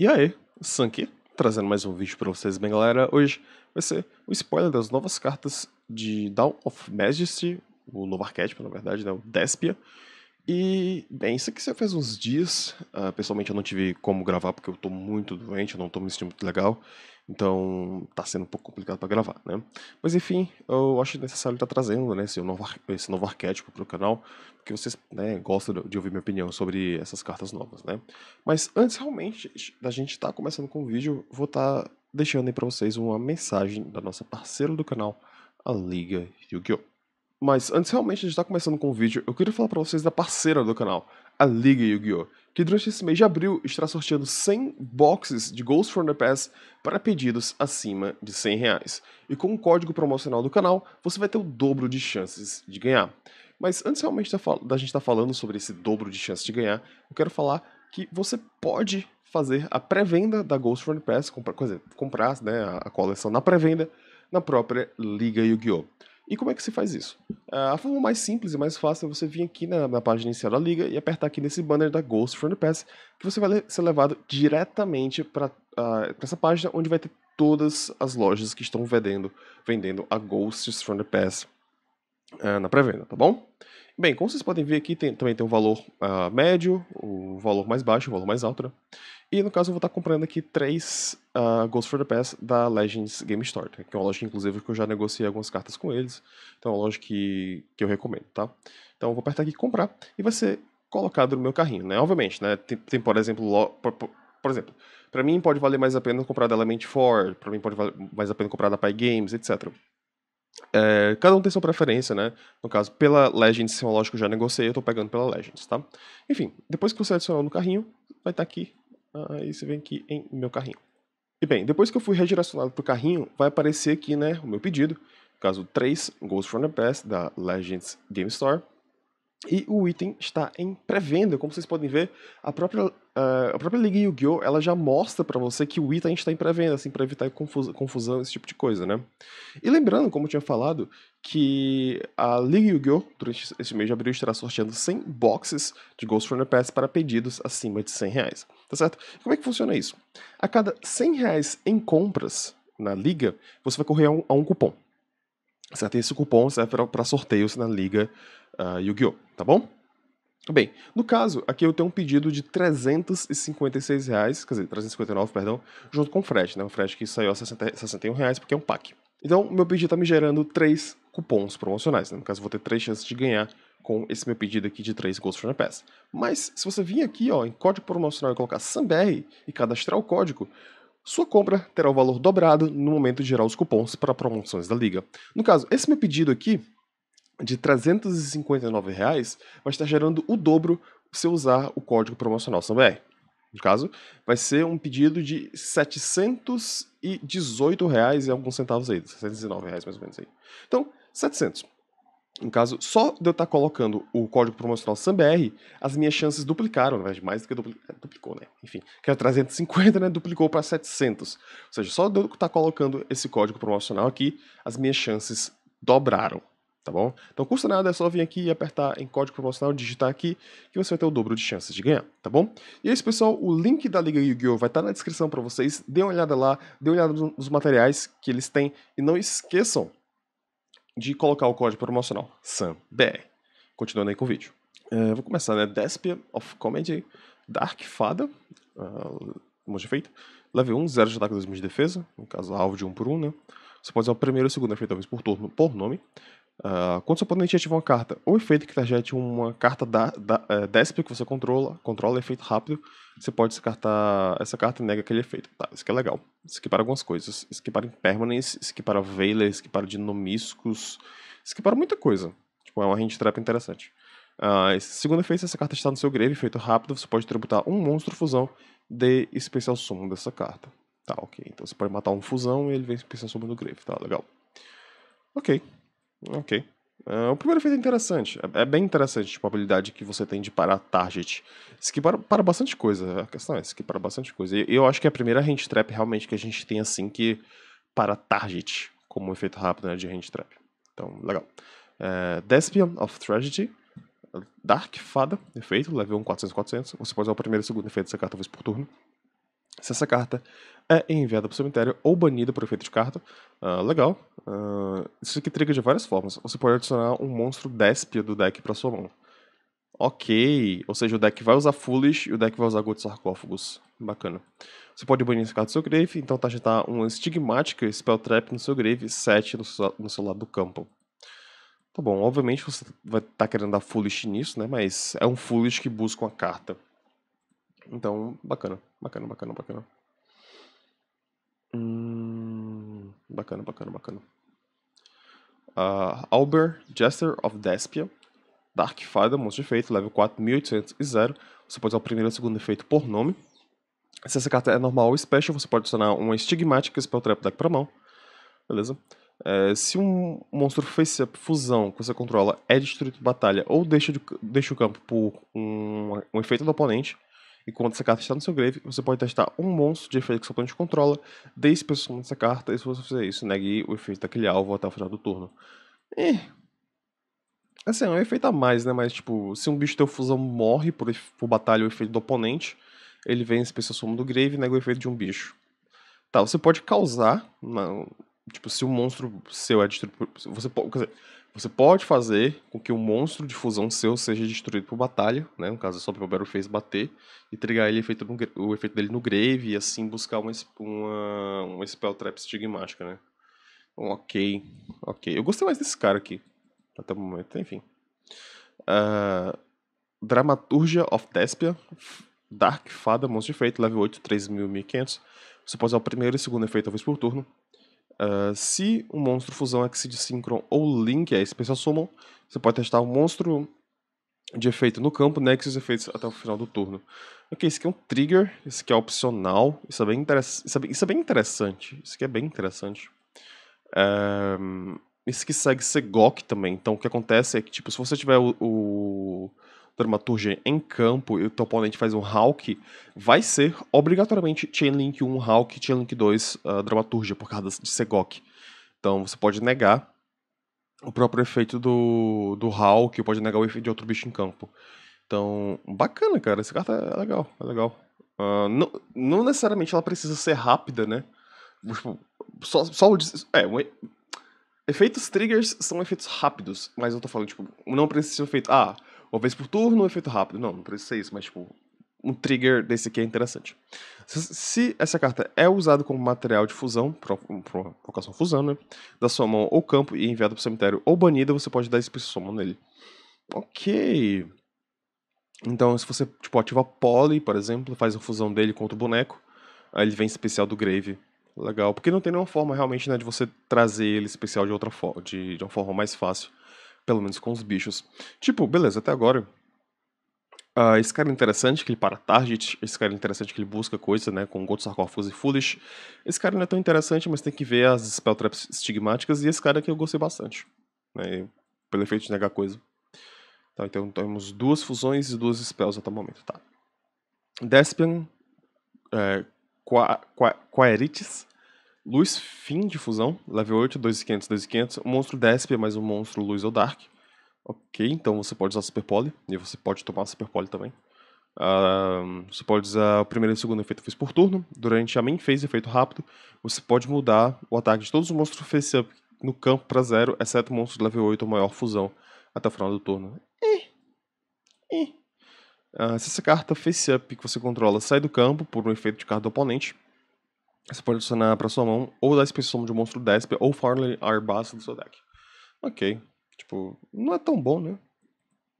E aí, aqui, trazendo mais um vídeo para vocês, bem galera. Hoje vai ser o spoiler das novas cartas de Dawn of Majesty, o novo arquétipo, na verdade, né, o Despia. E, bem, isso aqui já fez uns dias. Uh, pessoalmente eu não tive como gravar porque eu tô muito doente, eu não tô me sentindo muito legal. Então tá sendo um pouco complicado para gravar, né? Mas enfim, eu acho necessário estar tá trazendo né, esse, novo, esse novo arquétipo pro canal, porque vocês né, gostam de ouvir minha opinião sobre essas cartas novas, né? Mas antes realmente da gente estar tá começando com o vídeo, vou estar tá deixando aí pra vocês uma mensagem da nossa parceira do canal, a Liga Yu-Gi-Oh! Mas antes realmente de estar tá começando com o vídeo, eu queria falar para vocês da parceira do canal, a Liga Yu-Gi-Oh! que durante esse mês de abril estará sorteando 100 boxes de Ghost from the Past para pedidos acima de 100 reais. E com o código promocional do canal, você vai ter o dobro de chances de ganhar. Mas antes realmente da gente estar tá falando sobre esse dobro de chances de ganhar, eu quero falar que você pode fazer a pré-venda da Ghost from the Past, comprar, quer dizer, comprar né, a coleção na pré-venda na própria Liga Yu-Gi-Oh! E como é que se faz isso? Ah, a forma mais simples e mais fácil é você vir aqui na, na página inicial da liga e apertar aqui nesse banner da Ghost the Pass, que você vai ser levado diretamente para uh, ah, essa página onde vai ter todas as lojas que estão vendendo, vendendo a Ghosts the Pass uh, na pré-venda, tá bom? Bem, como vocês podem ver aqui, tem, também tem o valor uh, médio, o valor mais baixo, o valor mais alto, né? E no caso eu vou estar comprando aqui três uh, Ghost for the Pass da Legends Game Store, que é uma loja inclusive que eu já negociei algumas cartas com eles, então é uma loja que, que eu recomendo, tá? Então eu vou apertar aqui comprar e vai ser colocado no meu carrinho, né? Obviamente, né? Tem, tem por exemplo, lo, por, por, por, exemplo, para mim pode valer mais a pena comprar da Element 4, para mim pode valer mais a pena comprar da Pai Games, etc. É, cada um tem sua preferência, né? No caso, pela Legends, se é uma loja que eu já negociei, eu tô pegando pela Legends, tá? Enfim, depois que você adicionar no carrinho, vai estar tá aqui Aí ah, você vem aqui em meu carrinho. E bem, depois que eu fui redirecionado para o carrinho, vai aparecer aqui né, o meu pedido. No caso 3, Ghost from the Past, da Legends Game Store. E o item está em pré-venda, como vocês podem ver, a própria, uh, a própria Liga Yu-Gi-Oh! ela já mostra para você que o item está em pré-venda, assim, para evitar confusão, confusão, esse tipo de coisa, né? E lembrando, como eu tinha falado, que a Liga Yu-Gi-Oh! durante esse mês de abril estará sorteando 100 boxes de Ghost Runner Pass para pedidos acima de 100 reais, tá certo? Como é que funciona isso? A cada 100 reais em compras na Liga, você vai correr a um, a um cupom, Certo? E esse cupom serve para sorteios na Liga uh, Yu-Gi-Oh! Tá bom? Bem, no caso, aqui eu tenho um pedido de 356 reais, quer dizer, 359, perdão, junto com o frete, né? O frete que saiu a 60, 61 reais porque é um pack. Então, meu pedido está me gerando três cupons promocionais, né? No caso, eu vou ter três chances de ganhar com esse meu pedido aqui de três Ghost from the Past. Mas, se você vir aqui, ó, em código promocional e colocar SAMBR e cadastrar o código, sua compra terá o valor dobrado no momento de gerar os cupons para promoções da liga. No caso, esse meu pedido aqui de R$ reais, vai estar gerando o dobro se eu usar o código promocional SamBR. No caso, vai ser um pedido de R$ reais e alguns centavos aí, R$ reais mais ou menos aí. Então, 700. No caso, só de eu estar colocando o código promocional SamBR, as minhas chances duplicaram, na verdade, mais do que duplicou, é, duplicou né? Enfim, que é era 350, né? Duplicou para 700. Ou seja, só de eu estar colocando esse código promocional aqui, as minhas chances dobraram, tá bom? Então, custa nada, é só vir aqui e apertar em código promocional, digitar aqui, que você vai ter o dobro de chances de ganhar, tá bom? E é isso, pessoal. O link da Liga Yu-Gi-Oh! vai estar na descrição para vocês. Dê uma olhada lá, dê uma olhada nos materiais que eles têm e não esqueçam de colocar o código promocional SAMBR. Continuando aí com o vídeo. Uh, vou começar, né? Despia of Comedy, Dark Fada, uh, ah, monte feita. Level 1, 0 de ataque, 2 mil de defesa, no caso alvo de 1 por 1, né? Você pode usar o primeiro e o segundo né? efeito talvez por turno por nome. Uh, quando seu oponente ativa uma carta ou efeito que targete uma carta da, da, é, déspera que você controla, controla efeito rápido, você pode descartar essa carta e nega aquele efeito. Tá, isso que é legal. isso para algumas coisas. isso isso Impermanence, para Veiler, isso que para muita coisa. Tipo, é uma hand trap interessante. Uh, segundo efeito, se essa carta está no seu grave, efeito rápido, você pode tributar um monstro fusão de especial sumo dessa carta. Tá, ok. Então você pode matar um fusão e ele vem especial sumo do grave. Tá, legal. Ok. Ok. Uh, o primeiro efeito é interessante. É, é, bem interessante, tipo, a habilidade que você tem de parar target. Esquipar para bastante coisa. A questão é, para bastante coisa. E eu acho que é a primeira hand trap realmente que a gente tem, assim, que para target como efeito rápido né, de hand trap. Então, legal. Uh, é, Despion of Tragedy. Dark Fada, efeito, level 1, 400, 400. Você pode usar o primeiro e o segundo efeito dessa carta uma vez por turno. Se essa carta é enviada para o cemitério ou banida por efeito de carta. Uh, legal. Uh, isso aqui triga de várias formas. Você pode adicionar um monstro despia do deck para sua mão. Ok. Ou seja, o deck vai usar Foolish e o deck vai usar Gold Sarcófagos. Bacana. Você pode banir essa carta do seu grave, então tá tá um Stigmatic Spell Trap no seu grave, 7 no seu, no seu lado do campo. Tá bom, obviamente você vai estar tá querendo dar Foolish nisso, né? Mas é um Foolish que busca uma carta. Então, bacana, bacana, bacana, bacana. Hum, bacana, bacana, bacana. Uh, Albert, Jester of Despia, Dark Fada, monstro de efeito, level 4800 Você pode usar o primeiro e o segundo efeito por nome. Se essa carta é normal ou special, você pode adicionar uma estigmática spell trap deck pra mão. Beleza? É, se um monstro face-up fusão que você controla é destruído de batalha ou deixa, de, deixa o campo por um, um efeito do oponente, enquanto essa carta está no seu grave, você pode testar um monstro de efeito que seu oponente controla, dê espessura nessa carta, e se você fizer isso, negue o efeito daquele alvo até o final do turno. E... Assim, é um efeito a mais, né? Mas, tipo, se um bicho teu fusão morre por, por batalha o efeito do oponente, ele vem especial sumo do grave e nega o efeito de um bicho. Tá, você pode causar, uma, tipo, se um monstro seu é destruído, você pode, dizer, você pode fazer com que o um monstro de fusão seu seja destruído por batalha, né? No caso, é só o Battle fez bater e trigar ele efeito no, o efeito dele no grave e assim buscar uma, uma, uma spell trap estigmática, né? Então, ok, ok. Eu gostei mais desse cara aqui, até o momento, enfim. Uh, Dramaturgia of Despia, Dark Fada, Monstro de Feito, level 8, 3.500. Você pode usar o primeiro e segundo efeito talvez por turno. Uh, se o um monstro fusão é Exceed Synchron ou Link é Special Summon, você pode testar um monstro de efeito no campo, negue né, os efeitos até o final do turno. Ok, esse aqui é um trigger, esse aqui é opcional, isso é bem, interess isso é bem, isso é bem interessante, isso aqui é bem interessante. Um, esse aqui segue Segok também, então o que acontece é que, tipo, se você tiver o dramaturgia em campo e então o teu oponente faz um Hulk, vai ser obrigatoriamente Chainlink 1, Hulk, Chainlink 2, uh, ah, dramaturgia, por causa de Segok. Então você pode negar o próprio efeito do, do Hulk, pode negar o efeito de outro bicho em campo. Então, bacana, cara. Essa carta é legal, é legal. Uh, não, não necessariamente ela precisa ser rápida, né? Tipo, só, só o. É, um, efeitos triggers são efeitos rápidos, mas eu tô falando, tipo, não precisa ser feito. Ah, uma vez por turno, um efeito rápido. Não, não precisa ser isso, mas tipo, um trigger desse aqui é interessante. Se essa carta é usada como material de fusão, provocação fusão, né? Da sua mão ou campo e enviada para o cemitério ou banida, você pode dar esse Summon nele. Ok. Então, se você tipo, ativa Poly, por exemplo, faz a fusão dele contra o boneco, aí ele vem especial do Grave. Legal, porque não tem nenhuma forma realmente né, de você trazer ele especial de outra forma, de, de uma forma mais fácil. Pelo menos com os bichos. Tipo, beleza, até agora. Uh, esse cara é interessante que ele para target, esse cara é interessante que ele busca coisa, né, com Gold Sarcófagos e Foolish. Esse cara não é tão interessante, mas tem que ver as Spell Traps estigmáticas, e esse cara aqui eu gostei bastante, né, pelo efeito de negar coisa. Tá, então temos duas fusões e duas spells até o momento, tá. Despian, é, Qua, Qua, Luz Fim de Fusão, level 8, 2500, 2500. O monstro DSP mais um monstro Luz ou Dark. Ok, então você pode usar Super Poly, e você pode tomar Super Poly também. Uh, você pode usar o primeiro e o segundo efeito fez por turno. Durante a main phase, efeito rápido, você pode mudar o ataque de todos os monstros face up no campo para zero, exceto monstros de level 8 ou maior fusão, até o final do turno. E, e. Uh, se essa carta face up que você controla sai do campo por um efeito de carta do oponente, você pode adicionar para sua mão ou 10 pessoas de um monstro Desp ou Farley Arbasta do seu deck. Ok. Tipo, não é tão bom, né?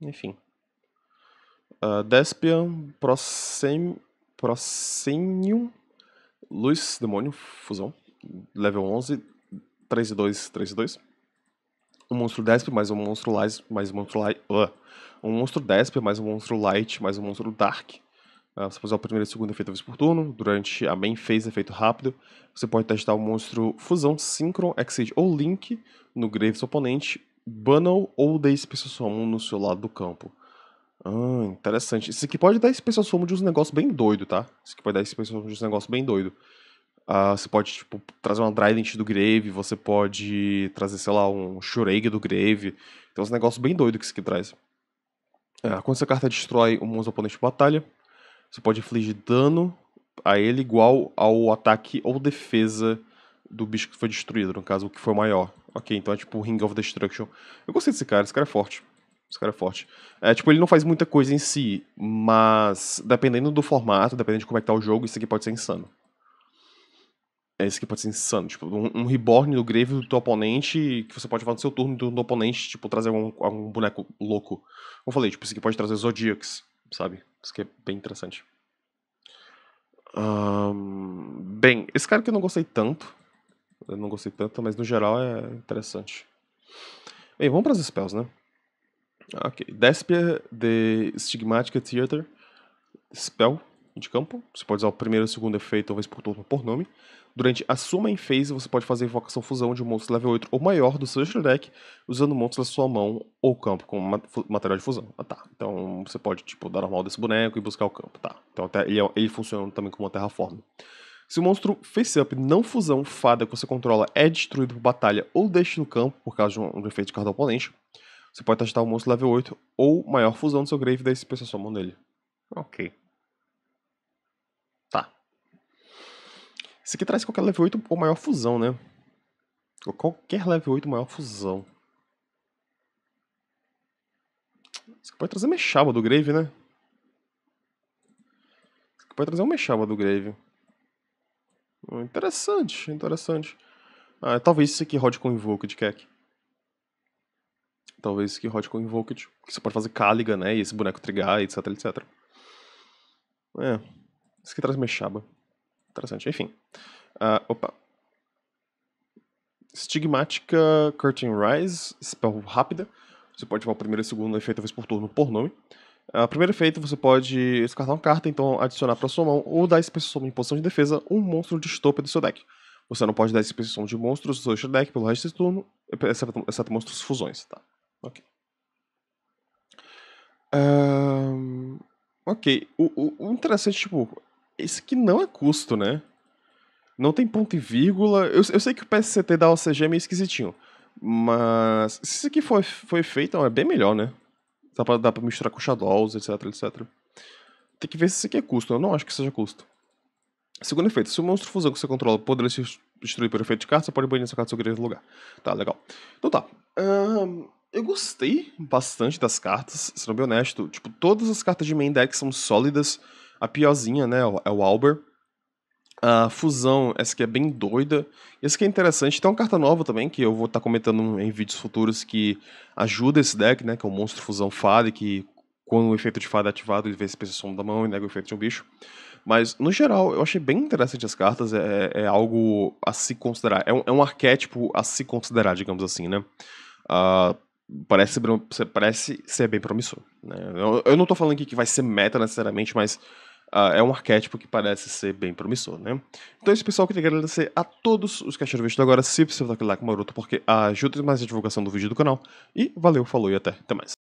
Enfim. Uh, Despian, Procem, Procenium, Luz, Demônio, Fusão, level 11, 3 e 2, 3 e 2. Um monstro Desp, mais um monstro Light, mais um monstro Light, uh, um monstro Desp, mais um monstro Light, mais um monstro Dark. Ah, você pode usar o primeiro e o segundo efeito vez por turno. Durante a main phase, efeito é rápido, você pode testar o monstro Fusão, Synchron, Exceed ou Link no grave do seu oponente, Bunnel ou Day Special Summon no seu lado do campo. Ah, interessante. Isso aqui pode dar Special Summon de uns negócios bem doido, tá? Isso aqui pode dar Special Summon de uns negócios bem doido. Ah, você pode, tipo, trazer uma Trident do Grave, você pode trazer, sei lá, um Shurega do Grave. Tem uns negócios bem doidos que isso aqui traz. Ah, quando essa carta destrói o monstro oponente de batalha, você pode infligir dano a ele igual ao ataque ou defesa do bicho que foi destruído, no caso, o que foi maior. Ok, então é tipo Ring of Destruction. Eu gostei desse cara, esse cara é forte. Esse cara é forte. É, tipo, ele não faz muita coisa em si, mas dependendo do formato, dependendo de como é que tá o jogo, isso aqui pode ser insano. Esse é, aqui pode ser insano. Tipo, um, um reborn do grave do teu oponente, que você pode fazer no seu turno do, do oponente, tipo, trazer algum, algum boneco louco. Como eu falei, tipo, isso aqui pode trazer Zodiacs, sabe? Isso que é bem interessante. Um, bem, esse cara que eu não gostei tanto. Eu não gostei tanto, mas no geral é interessante. Bem, vamos para as spells, né? Ok. Despia de Stigmatic Theater. Spell de campo. Você pode usar o primeiro ou o segundo efeito, talvez por turno por nome. Durante a sua main phase, você pode fazer invocação fusão de um monstro level 8 ou maior do seu deck, usando monstros da sua mão ou campo com material de fusão. Ah, tá. Então você pode, tipo, dar normal desse boneco e buscar o campo, tá. Então até ele, é ele funciona também como uma terraforma. Se o monstro face-up não fusão fada que você controla é destruído por batalha ou deixe no campo por causa de um, um efeito de carta oponente, você pode testar o monstro level 8 ou maior fusão do seu grave, daí você pensa sua mão nele. Ok. Isso aqui traz qualquer level 8 ou maior fusão, né? Ou qualquer level 8 maior fusão. Isso aqui pode trazer Mechaba do Grave, né? Isso aqui pode trazer uma Mechaba do Grave. Hum, interessante, interessante. Ah, é talvez isso aqui rode com Invoked, Kek. Talvez isso aqui rode com Invoked. Porque você pode fazer Caliga, né? E esse boneco trigar, etc, etc. É. Isso aqui traz Mechaba. Interessante, enfim. Uh, opa. Stigmática Curtain Rise, spell rápida. Você pode tomar o primeiro e o segundo efeito vez por turno por nome. Ah, primeiro efeito, você pode descartar uma carta, então adicionar para sua mão ou dar soma em posição de defesa um monstro de estopa do seu deck. Você não pode dar soma de monstros do seu deck pelo resto do turno, exceto, exceto monstros fusões, tá? Ok. Um, ok. O, o, o, interessante, tipo, esse que não é custo, né? Não tem ponto e vírgula. Eu, eu sei que o PSCT da OCG é meio esquisitinho. Mas se isso aqui foi, foi feito, é bem melhor, né? Dá pra, dá pra misturar com Shadows, etc, etc. Tem que ver se isso aqui é custo. Eu não acho que seja custo. Segundo efeito, se o monstro fusão que você controla poderia se destruir por efeito de carta, você pode banir essa carta do seu grande lugar. Tá, legal. Então tá. eu gostei bastante das cartas, sendo bem honesto. Tipo, todas as cartas de main deck são sólidas. A piorzinha, né, é o Albert. A fusão, essa aqui é bem doida. Esse aqui é interessante. Tem uma carta nova também, que eu vou estar tá comentando em vídeos futuros, que ajuda esse deck, né? Que é o Monstro Fusão Fade, que quando o efeito de fada é ativado, ele vê esse som da mão e nega o efeito de um bicho. Mas, no geral, eu achei bem interessante as cartas. É, é, é algo a se considerar. É um, é um arquétipo a se considerar, digamos assim, né? Uh, parece, parece ser bem promissor. Né? Eu, eu não estou falando aqui que vai ser meta necessariamente, mas Uh, é um arquétipo que parece ser bem promissor, né? Então é isso, pessoal. Queria agradecer a todos os que acharam o vídeo agora. Se possível, dá aquele like maroto, porque ajuda demais a divulgação do vídeo do canal. E valeu, falou e até, até mais.